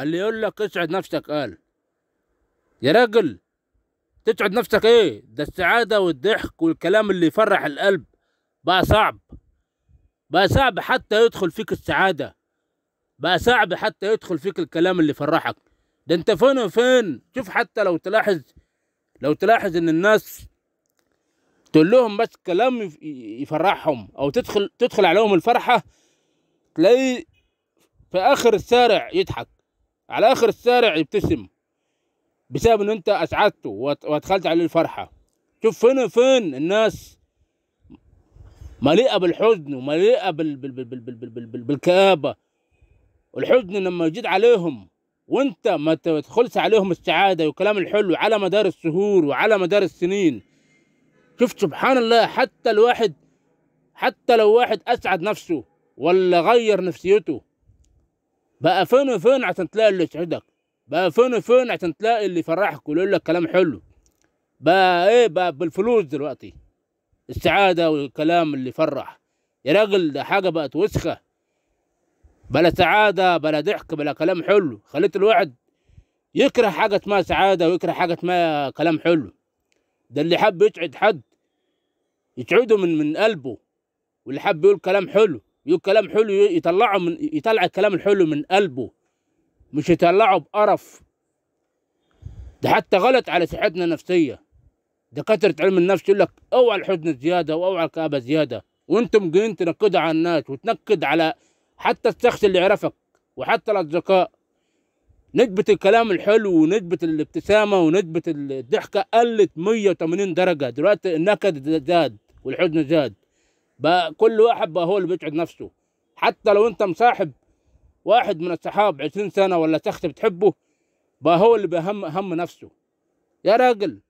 اللي يقول لك اسعد نفسك قال يا راجل تسعد نفسك ايه ده السعادة والضحك والكلام اللي يفرح القلب بقى صعب بقى صعب حتى يدخل فيك السعادة بقى صعب حتى يدخل فيك الكلام اللي يفرحك ده انت فين وفين شوف حتى لو تلاحظ لو تلاحظ ان الناس تقول لهم بس كلام يفرحهم او تدخل تدخل عليهم الفرحة تلاقي في اخر الشارع يضحك على اخر الشارع يبتسم بسبب ان انت اسعدته وادخلت عليه الفرحه شوف فين فين الناس مليئه بالحزن ومليئه بال بال بال بال بال بال بال بال بالكابه والحزن لما يجد عليهم وانت ما تدخلش عليهم السعاده والكلام الحلو على مدار الشهور وعلى مدار السنين شوف سبحان الله حتى الواحد حتى لو واحد اسعد نفسه ولا غير نفسيته بقى فين وفين عشان تلاقي اللي يسعدك بقى فين وفين عشان تلاقي اللي يفرحك ويقول لك كلام حلو بقى ايه بقى بالفلوس دلوقتي السعادة والكلام اللي يفرح يا راجل ده حاجة بقت وسخة بلا سعادة بلا ضحك بلا كلام حلو خليت الواحد يكره حاجة ما سعادة ويكره حاجة ما كلام حلو ده اللي حب يسعد حد يسعده من من قلبه واللي حب يقول كلام حلو يقول كلام حلو يطلعه من يطلع الكلام الحلو من قلبه مش يطلعه بقرف ده حتى غلط على صحتنا النفسيه دكاتره علم النفس يقول لك اوعى الحزن زياده واوعى الكابه زياده وانت جايين تنكدها على الناس وتنكد على حتى الشخص اللي يعرفك وحتى الاصدقاء نجبه الكلام الحلو ونجبه الابتسامة ونجبه الضحكة قلت 180 درجة دلوقتي النكد زاد والحزن زاد بقى كل واحد بقى هو اللي بيتعب نفسه حتى لو انت مصاحب واحد من الصحاب عشرين سنه ولا تخت بتحبه بقى هو اللي بيهم هم نفسه يا راجل